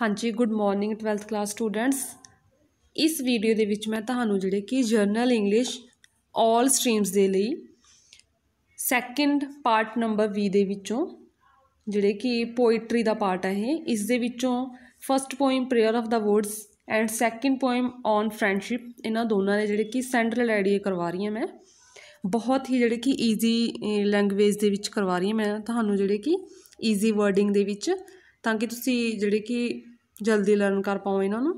ਹਾਂਜੀ good morning 12th class students ਇਸ video ਦੇ ਵਿੱਚ ਮੈਂ ਤੁਹਾਨੂੰ ਜਿਹੜੇ ਕਿ ਜਰਨਲ ਇੰਗਲਿਸ਼ ਆਲ ਸਟ੍ਰੀਮਸ ਦੇ ਲਈ ਸੈਕਿੰਡ ਪਾਰਟ ਨੰਬਰ 20 ਦੇ ਵਿੱਚੋਂ ਜਿਹੜੇ ਕਿ ਪੋਇਟਰੀ ਦਾ ਪਾਰਟ ਹੈ ਇਹ ਇਸ ਦੇ ਵਿੱਚੋਂ first poem prayer of the words and second poem on friendship ਇਹਨਾਂ ਦੋਨਾਂ ਦੇ ਜਿਹੜੇ ਕਿ ਸੈਂਟਰਲ ਆਈਡੀਆ ਕਰਵਾ ਰਹੀ ਹਾਂ ਮੈਂ ਬਹੁਤ ਹੀ ਜਿਹੜੇ ਕਿ ਈਜ਼ੀ ਲੈਂਗੁਏਜ ਦੇ ਵਿੱਚ ਕਰਵਾ ਰਹੀ ਹਾਂ ਮੈਂ ਤੁਹਾਨੂੰ ਜਿਹੜੇ ਕਿ ਈਜ਼ੀ ਵਰਡਿੰਗ ਦੇ ਵਿੱਚ ਤਾਂ ਕਿ ਤੁਸੀਂ ਜਿਹੜੇ ਕਿ ਜਲਦੀ ਲਰਨ ਕਰ ਪਾਓ ਇਹਨਾਂ ਨੂੰ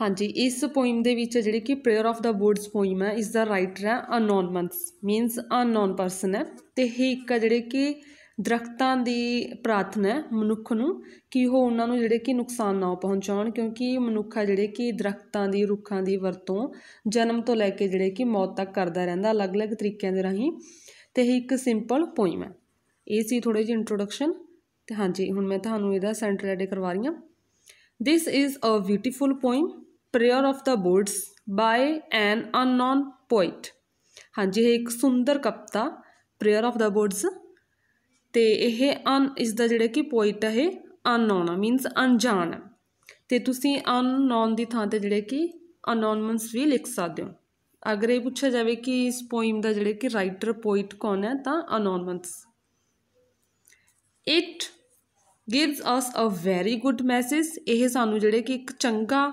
ਹਾਂਜੀ ਇਸ ਪੋਇਮ ਦੇ ਵਿੱਚ ਜਿਹੜੀ ਕਿ prayer of the birds poem ਹੈ ਇਸ ਦਾ ਰਾਈਟਰ ਹੈ ਅਨਨੋਨ ਮੀਨਸ ਅਨਨੋਨ ਪਰਸਨ ਹੈ ਤੇ ਇਹ ਇੱਕ ਜਿਹੜੇ ਕਿ ਦਰਖਤਾਂ ਦੀ ਪ੍ਰਾਰਥਨਾ ਹੈ ਮਨੁੱਖ ਨੂੰ ਕਿ ਉਹ ਉਹਨਾਂ ਨੂੰ ਜਿਹੜੇ ਕਿ ਨੁਕਸਾਨ ਨਾ ਪਹੁੰਚਾਉਣ ਕਿਉਂਕਿ ਮਨੁੱਖ ਹੈ ਜਿਹੜੇ ਕਿ ਦਰਖਤਾਂ ਦੀ ਰੁੱਖਾਂ ਦੀ ਵਰਤੋਂ ਜਨਮ ਤੋਂ ਲੈ ਕੇ ਜਿਹੜੇ ਕਿ ਮੌਤ ਤੱਕ ਕਰਦਾ ਰਹਿੰਦਾ ਅਲੱਗ-ਅਲੱਗ ਤਰੀਕਿਆਂ ਦੇ ਰਾਹੀਂ ਤੇ ਇਹ ਇੱਕ ਸਿੰਪਲ ਪੋਇਮ ਹੈ ਇਹ ਸੀ ਥੋੜੀ ਜਿਹੀ ਇੰਟਰੋਡਕਸ਼ਨ ਤੇ ਹਾਂਜੀ ਹੁਣ ਮੈਂ ਤੁਹਾਨੂੰ ਇਹਦਾ ਸੈਂਟਰ ਐਡ ਕਰਵਾ ਰਹੀ ਹਾਂ this is a beautiful poem prayer of the birds by an unknown poet ਹਾਂਜੀ ਇਹ ਇੱਕ ਸੁੰਦਰ ਕਵਿਤਾ ਪ੍ਰੇਅਰ ਆਫ ਦਾ ਬਰਡਸ ਤੇ ਇਹ ਅਨ ਇਸ ਦਾ ਜਿਹੜਾ ਕਿ ਪੋਇਟ ਹੈ ਇਹ ਅਨਨੋਨ ਮੀਨਸ ਅਣਜਾਣ ਤੇ ਤੁਸੀਂ ਅਨਨੋਨ ਦੀ ਥਾਂ ਤੇ ਜਿਹੜੇ ਕਿ ਅਨੋਨਮਸ ਵੀ ਲਿਖ ਸਕਦੇ ਹੋ ਅਗਰ ਇਹ ਪੁੱਛਿਆ ਜਾਵੇ ਕਿ ਇਸ ਪੋਇਮ ਦਾ ਜਿਹੜੇ ਕਿ ਰਾਈਟਰ ਪੋਇਟ ਕੌਣ ਹੈ ਤਾਂ anonymous it gives us a very good message ਇਹ ਸਾਨੂੰ ਜਿਹੜੇ ਕਿ ਇੱਕ ਚੰਗਾ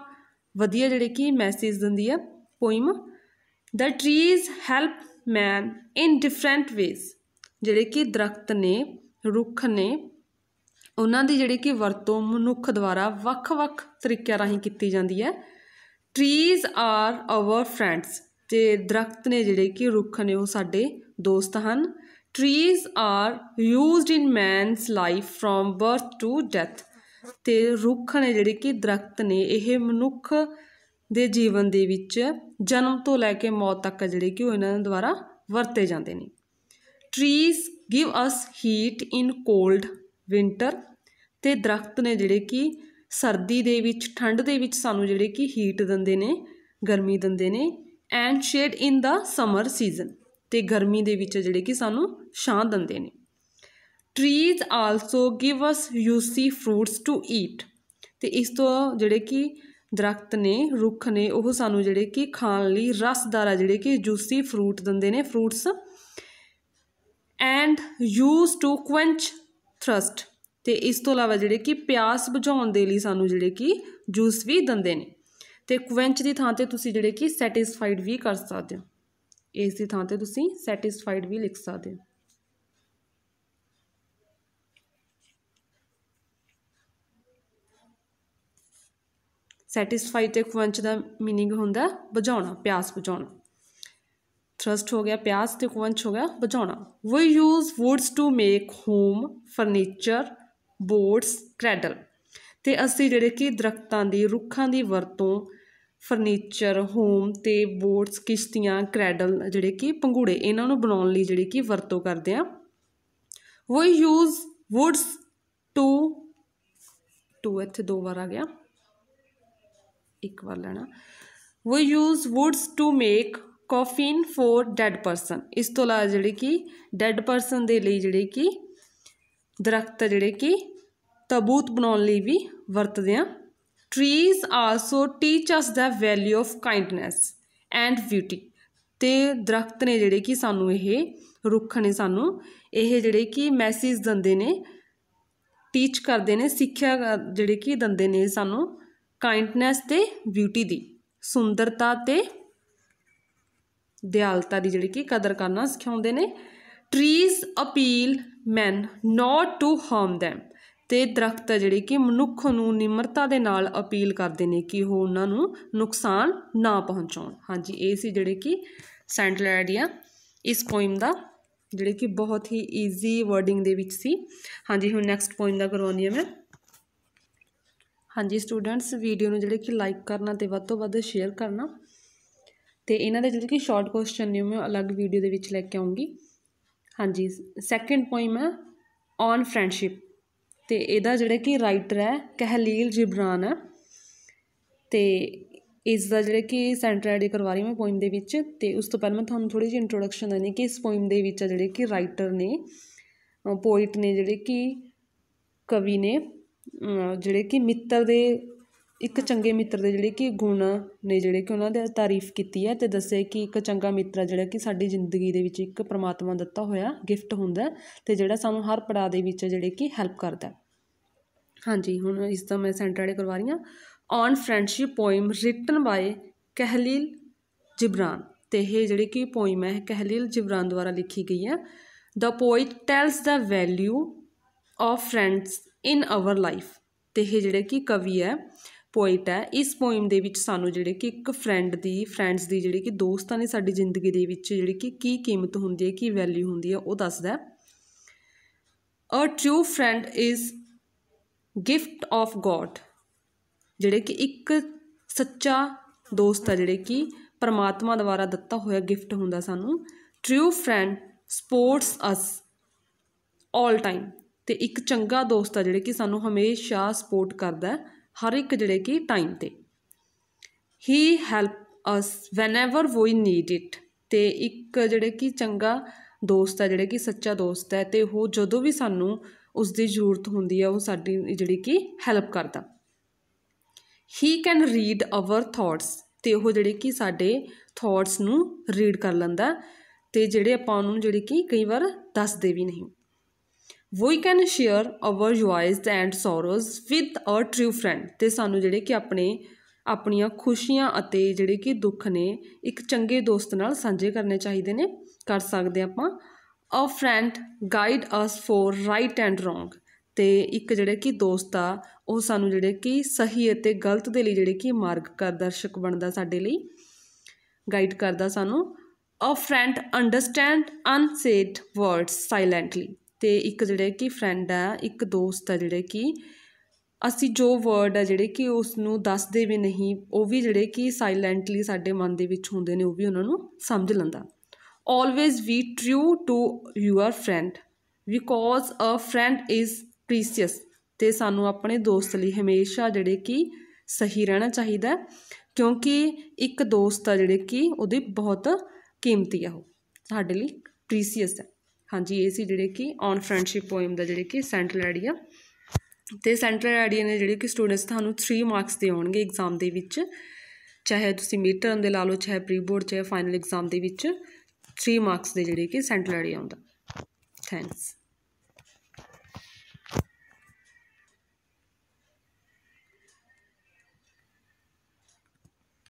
ਵਧੀਆ ਜਿਹੜੇ ਕਿ ਮੈਸੇਜ ਦਿੰਦੀ ਹੈ poem the trees help man in different ways ਜਿਹੜੇ ਕਿ ਦਰਖਤ ਨੇ ਰੁੱਖ ਨੇ ਉਹਨਾਂ ਦੀ ਜਿਹੜੀ ਕਿ ਵਰਤੋਂ ਮਨੁੱਖ ਦੁਆਰਾ ਵੱਖ-ਵੱਖ ਤਰੀਕਿਆਂ ਰਾਹੀਂ ਕੀਤੀ ਜਾਂਦੀ ਹੈ ਟਰੀਜ਼ ਆਰ ਆਵਰ ਫਰੈਂਡਸ ਤੇ ਦਰਖਤ ਨੇ ਜਿਹੜੇ ਕਿ ਰੁੱਖ ਨੇ ਉਹ ਸਾਡੇ ਦੋਸਤ ਹਨ trees are used in man's life from birth to death ਤੇ ਰੁੱਖ ਨੇ ਜਿਹੜੇ ਕਿ ਦਰਖਤ ਨੇ ਇਹ ਮਨੁੱਖ ਦੇ ਜੀਵਨ ਦੇ ਵਿੱਚ ਜਨਮ ਤੋਂ ਲੈ ਕੇ ਮੌਤ ਤੱਕ ਜਿਹੜੇ ਕਿ ਉਹ ਇਹਨਾਂ ਦੁਆਰਾ ਵਰਤੇ ਜਾਂਦੇ ਨੇ trees give us heat in cold winter ਤੇ ਦਰਖਤ ਨੇ ਜਿਹੜੇ ਕਿ ਸਰਦੀ ਦੇ ਵਿੱਚ ਠੰਡ ਦੇ ਵਿੱਚ ਸਾਨੂੰ ਜਿਹੜੇ ਕਿ ਹੀਟ ਦਿੰਦੇ ਨੇ ਗਰਮੀ ਦਿੰਦੇ ਨੇ and shade in the summer season ਤੇ ਗਰਮੀ ਦੇ ਵਿੱਚ ਜਿਹੜੇ ਕਿ ਸਾਨੂੰ ਛਾਂ ਦਿੰਦੇ ਨੇ trees also give us juicy fruits to eat ਤੇ ਇਸ ਤੋਂ ਜਿਹੜੇ ਕਿ ਦਰਖਤ ਨੇ ਰੁੱਖ ਨੇ ਉਹ ਸਾਨੂੰ ਜਿਹੜੇ ਕਿ ਖਾਣ ਲਈ ਰਸਦਾਰ ਆ ਜਿਹੜੇ ਕਿ ਜੂਸੀ ਫਰੂਟ ਦਿੰਦੇ ਨੇ fruits and use to quench thirst ਤੇ ਇਸ ਤੋਂ ਇਲਾਵਾ ਜਿਹੜੇ ਕਿ ਪਿਆਸ ਬੁਝਾਉਣ ਦੇ ਲਈ ਸਾਨੂੰ ਜਿਹੜੇ ਕਿ ਜੂਸ ਵੀ ਦਿੰਦੇ ਨੇ ਤੇ ਕੁਐਂਚ ਦੀ ਥਾਂ ਤੇ ਤੁਸੀਂ ਜਿਹੜੇ ਕਿ ਸੈਟੀਸਫਾਈਡ ਵੀ ਕਰ ਸਕਦੇ ਹੋ ਇਸ ਦੀ ਥਾਂ ਤੇ ਤੁਸੀਂ ਸੈਟੀਸਫਾਈਡ ਵੀ ਲਿਖ ਸਕਦੇ ਹੋ ਸੈਟੀਸਫਾਈ ਤੇ ਖਵੰਚ ਦਾ मीनिंग ਹੁੰਦਾ ਬੁਝਾਉਣਾ ਪਿਆਸ ਬੁਝਾਉਣਾ ਥਰਸਟ ਹੋ ਗਿਆ ਪਿਆਸ ਤੇ ਖਵੰਚ ਹੋ ਗਿਆ ਬੁਝਾਉਣਾ we use woods to make home furniture boards cradle ਤੇ ਅਸੀਂ ਜਿਹੜੇ ਕਿ ਦਰਖਤਾਂ ਦੀ ਰੁੱਖਾਂ ਦੀ ਵਰਤੋਂ ਫਰਨੀਚਰ ਹੋਮ ਤੇ ਬੋਰਡਸ ਕਿਸ਼ਤੀਆਂ ਕ੍ਰੈਡਲ ਜਿਹੜੇ ਕਿ ਪੰਘੂੜੇ ਇਹਨਾਂ ਨੂੰ ਬਣਾਉਣ ਲਈ ਜਿਹੜੀ ਕਿ ਵਰਤੋਂ ਕਰਦੇ ਆ we use woods to to ਇੱਥੇ ਦੋ ਵਾਰ ਆ ਗਿਆ ਇੱਕ ਵਾਰ ਲੈਣਾ we use woods to make coffin for dead person ਇਸ ਤੋਂ ਲਾ ਜਿਹੜੇ ਕਿ ਡੈਡ ਪਰਸਨ ਦੇ ਲਈ ਜਿਹੜੇ ਕਿ ਦਰਖਤ ਜਿਹੜੇ ਕਿ ਤਬੂਤ ਬਣਾਉਣ ਲਈ ਵੀ ਵਰਤਦੇ ਆ trees also teach us the value of kindness and beauty ਤੇ ਦਰਖਤ ਨੇ ਜਿਹੜੇ ਕਿ ਸਾਨੂੰ ਇਹ ਰੁੱਖ ਨੇ ਸਾਨੂੰ ਇਹ ਜਿਹੜੇ ਕਿ ਮੈਸੇਜ ਦਿੰਦੇ ਨੇ ਟੀਚ ਕਰਦੇ ਨੇ ਸਿੱਖਿਆ ਜਿਹੜੇ ਕਿ ਦਿੰਦੇ ਨੇ ਸਾਨੂੰ ਕਾਈਂਡਨੈਸ ਤੇ ਬਿਊਟੀ ਦੀ ਸੁੰਦਰਤਾ ਤੇ ਦਿਆਲਤਾ ਦੀ ਜਿਹੜੀ ਕਿ ਕਦਰ ਕਰਨਾ ਸਿਖਾਉਂਦੇ ਨੇ trees appeal men not to harm them ਤੇ ਦਰਖਤ ਜਿਹੜੇ ਕਿ ਮਨੁੱਖ ਨੂੰ ਨਿਮਰਤਾ ਦੇ ਨਾਲ ਅਪੀਲ ਕਰਦੇ ਨੇ ਕਿ ਉਹ ਉਹਨਾਂ ਨੂੰ ਨੁਕਸਾਨ ਨਾ ਪਹੁੰਚਾਉਣ ਹਾਂਜੀ ਇਹ ਸੀ ਜਿਹੜੇ ਕਿ ਸੈਂਟਲਰ ਆਈਡੀਆ ਇਸ ਪੋਇਮ ਦਾ ਜਿਹੜੇ ਕਿ ਬਹੁਤ ਹੀ ਈਜ਼ੀ ਵਰਡਿੰਗ ਦੇ ਵਿੱਚ ਸੀ ਹਾਂਜੀ ਹੁਣ ਨੈਕਸਟ ਪੋਇਮ ਦਾ ਕਰਵਾਉਣੀ ਹੈ ਮੈਂ ਹਾਂਜੀ ਸਟੂਡੈਂਟਸ ਵੀਡੀਓ ਨੂੰ ਜਿਹੜੇ ਕਿ ਲਾਈਕ ਕਰਨਾ ਤੇ ਵੱਧ ਤੋਂ ਵੱਧ ਸ਼ੇਅਰ ਕਰਨਾ ਤੇ ਇਹਨਾਂ ਦੇ ਜਿਹੜੇ ਕਿ ਸ਼ਾਰਟ ਕੁਐਸਚਨ ਨੇ ਮੈਂ ਅਲੱਗ ਵੀਡੀਓ ਦੇ ਵਿੱਚ ਲੈ ਕੇ ਆਉਂਗੀ ਹਾਂਜੀ ਸੈਕੰਡ ਪੋਇਮ ਹੈ ਔਨ ਫਰੈਂਡਸ਼ਿਪ ਤੇ ਇਹਦਾ ਜਿਹੜਾ ਕਿ ਰਾਈਟਰ ਹੈ ਕਹਲੀਲ ਜਿਬਰਾਨ ਹੈ ਤੇ ਇਸ ਦਾ ਜਿਹੜਾ ਕਿ ਸੈਂਟਰ ਆਈਡੀ ਕਰਵਾ ਰਹੀ ਮੈਂ ਪੋਇਮ ਦੇ ਵਿੱਚ ਤੇ ਉਸ ਤੋਂ ਪਹਿਲਾਂ ਮੈਂ ਤੁਹਾਨੂੰ ਥੋੜੀ ਜਿਹੀ ਇੰਟਰੋਡਕਸ਼ਨ ਦੇਣੀ ਕਿ ਇਸ ਪੋਇਮ ਦੇ ਵਿੱਚ ਜਿਹੜੇ ਕਿ ਰਾਈਟਰ ਨੇ ਪੋਇਟ ਨੇ ਜਿਹੜੇ ਕਿ ਕਵੀ ਨੇ ਜਿਹੜੇ ਕਿ ਮਿੱਤਰ ਦੇ ਇੱਕ ਚੰਗੇ ਮਿੱਤਰ ਦੇ ਜਿਹੜੇ ਕਿ ਗੁਣ ਨੇ ਜਿਹੜੇ ਕਿ ਉਹਨਾਂ ਦੇ ਤਾਰੀਫ ਕੀਤੀ ਹੈ ਤੇ ਦੱਸੇ ਕਿ ਇੱਕ ਚੰਗਾ ਮਿੱਤਰ ਜਿਹੜਾ ਕਿ ਸਾਡੀ ਜ਼ਿੰਦਗੀ ਦੇ ਵਿੱਚ ਇੱਕ ਪਰਮਾਤਮਾ ਦਿੱਤਾ ਹੋਇਆ ਗਿਫਟ ਹੁੰਦਾ ਤੇ ਜਿਹੜਾ ਸਾਨੂੰ ਹਰ ਪੜਾਅ ਦੇ ਵਿੱਚ ਜਿਹੜੇ ਕਿ ਹੈਲਪ ਕਰਦਾ ਹਾਂਜੀ ਹੁਣ ਇਸ ਦਾ ਮੈਂ ਸੈਂਟਰ ਵਾਲੇ ਕਰਵਾ ਰਹੀਆਂ on friendship poem written by Kahlil Gibran ਤੇ ਇਹ ਜਿਹੜੀ ਕਿ ਪੋਇਮ ਹੈ ਕਹਿਲੀਲ ਜਿਬਰਾਨ ਦੁਆਰਾ ਲਿਖੀ ਗਈ ਹੈ the poet tells the value of friends in our life ਤੇ ਇਹ ਜਿਹੜੇ ਕਿ ਕਵੀ ਹੈ ਪੋਇਟ ਹੈ ਇਸ ਪੋਇਮ ਦੇ ਵਿੱਚ ਸਾਨੂੰ ਜਿਹੜੇ ਕਿ ਇੱਕ ਫਰੈਂਡ ਦੀ ਫਰੈਂਡਸ ਦੀ ਜਿਹੜੀ ਕਿ ਦੋਸਤਾਂ ਨੇ ਸਾਡੀ ਜ਼ਿੰਦਗੀ ਦੇ ਵਿੱਚ ਜਿਹੜੀ ਕਿ ਕੀ ਕੀਮਤ ਹੁੰਦੀ ਹੈ ਕੀ ਵੈਲਿਊ ਹੁੰਦੀ ਹੈ ਉਹ ਦੱਸਦਾ a true friend is gift of God ਜਿਹੜੇ ਕਿ ਇੱਕ ਸੱਚਾ ਦੋਸਤ ਆ ਜਿਹੜੇ ਕਿ ਪਰਮਾਤਮਾ ਦੁਆਰਾ ਦਿੱਤਾ ਹੋਇਆ ਗਿਫਟ ਹੁੰਦਾ ਸਾਨੂੰ true friend supports us 올 time ਤੇ ਇੱਕ ਚੰਗਾ ਦੋਸਤ ਆ ਜਿਹੜੇ ਕਿ ਸਾਨੂੰ ਹਮੇਸ਼ਾ ਸਪੋਰਟ ਕਰਦਾ ਹਰ ਇੱਕ ਜਿਹੜੇ ਕਿ ਟਾਈਮ ਤੇ ਹੀ help us whenever we need it ਤੇ ਇੱਕ ਜਿਹੜੇ ਕਿ ਚੰਗਾ ਦੋਸਤ ਆ ਜਿਹੜੇ ਕਿ ਸੱਚਾ ਦੋਸਤ ਹੈ ਤੇ ਉਹ ਜਦੋਂ ਵੀ ਸਾਨੂੰ ਉਸ ਦੀ ਜ਼ਰੂਰਤ ਹੁੰਦੀ ਹੈ ਉਹ ਸਾਡੀ ਜਿਹੜੀ ਕਿ ਹੈਲਪ ਕਰਦਾ he can read our thoughts ਤੇ ਉਹ ਜਿਹੜੇ ਕਿ ਸਾਡੇ ਥਾਟਸ ਨੂੰ ਰੀਡ ਕਰ ਲੈਂਦਾ ਤੇ ਜਿਹੜੇ ਆਪਾਂ ਉਹਨੂੰ ਜਿਹੜੇ ਕਿ ਕਈ ਵਾਰ ਦੱਸਦੇ ਵੀ ਨਹੀਂ we can share our joys and sorrows with a true friend ਤੇ ਸਾਨੂੰ ਜਿਹੜੇ ਕਿ ਆਪਣੇ ਆਪਣੀਆਂ ਖੁਸ਼ੀਆਂ ਅਤੇ ਜਿਹੜੇ ਕਿ ਦੁੱਖ ਨੇ ਇੱਕ ਚੰਗੇ ਦੋਸਤ ਨਾਲ ਸਾਂਝੇ ਕਰਨੇ ਚਾਹੀਦੇ ਨੇ ਕਰ ਸਕਦੇ ਆਪਾਂ a friend guide us for right and wrong ਤੇ ਇੱਕ ਜਿਹੜੇ ਕਿ ਦੋਸਤ ਆ ਉਹ ਸਾਨੂੰ ਜਿਹੜੇ ਕਿ ਸਹੀ ਅਤੇ ਗਲਤ ਦੇ ਲਈ ਜਿਹੜੇ ਕਿ ਮਾਰਗ ਕਰਦਰਸ਼ਕ ਬਣਦਾ ਸਾਡੇ ਲਈ ਗਾਈਡ ਕਰਦਾ ਸਾਨੂੰ a friend understand unsaid words silently ਤੇ ਇੱਕ ਜਿਹੜੇ ਕਿ ਫਰੈਂਡ ਆ ਇੱਕ ਦੋਸਤ ਆ ਜਿਹੜੇ ਕਿ ਅਸੀਂ ਜੋ ਵਰਡ ਆ ਜਿਹੜੇ ਕਿ ਉਸ ਨੂੰ ਦੱਸਦੇ ਵੀ ਨਹੀਂ ਉਹ ਵੀ ਜਿਹੜੇ ਕਿ ਸਾਇਲੈਂਟਲੀ ਸਾਡੇ ਮਨ ਦੇ ਵਿੱਚ ਹੁੰਦੇ ਨੇ ਉਹ ਵੀ ਉਹਨਾਂ ਨੂੰ ਸਮਝ ਲੈਂਦਾ always be true to your friend because a friend is precious ਤੇ ਸਾਨੂੰ ਆਪਣੇ ਦੋਸਤ ਲਈ ਹਮੇਸ਼ਾ ਜਿਹੜੇ ਕਿ ਸਹੀ ਰਹਿਣਾ ਚਾਹੀਦਾ ਕਿਉਂਕਿ ਇੱਕ ਦੋਸਤ ਆ ਜਿਹੜੇ ਕਿ ਉਹਦੇ ਬਹੁਤ ਕੀਮਤੀ ਆ ਉਹ ਸਾਡੇ ਲਈ ਪ੍ਰੀਸੀਅਸ ਹੈ ਹਾਂਜੀ ਇਹ ਸੀ ਜਿਹੜੇ ਕਿ ਔਨ ਫਰੈਂਡਸ਼ਿਪ ਪੋਇਮ ਦਾ ਜਿਹੜੇ ਕਿ ਸੈਂਟਰਲ ਆਈਡੀਆ ਤੇ ਸੈਂਟਰਲ ਆਈਡੀਆ ਨੇ ਜਿਹੜੇ ਕਿ ਸਟੂਡੈਂਟਸ ਤੁਹਾਨੂੰ 3 ਮਾਰਕਸ ਦੇ ਆਉਣਗੇ ਐਗਜ਼ਾਮ ਦੇ ਵਿੱਚ ਚਾਹੇ ਤੁਸੀਂ ਮਿਡ ਟਰਮ ਦੇ ਲਾ ਲਓ ਚਾਹੇ ਪ੍ਰੀ ਬੋਰਡ ਚਾਹੇ ਫਾਈਨਲ ਐਗਜ਼ਾਮ ਦੇ ਵਿੱਚ 3 ਮਾਰਕਸ ਦੇ ਜਿਹੜੇ ਕਿ ਸੈਂਟਰਲ ਆਈਡੀਆ ਆਉਂਦਾ ਥੈਂਕਸ